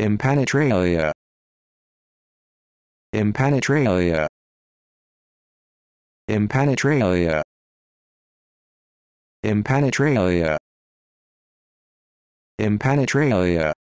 Impenetralia. Impenetralia. Impenetralia. Impenetralia. Impenetralia.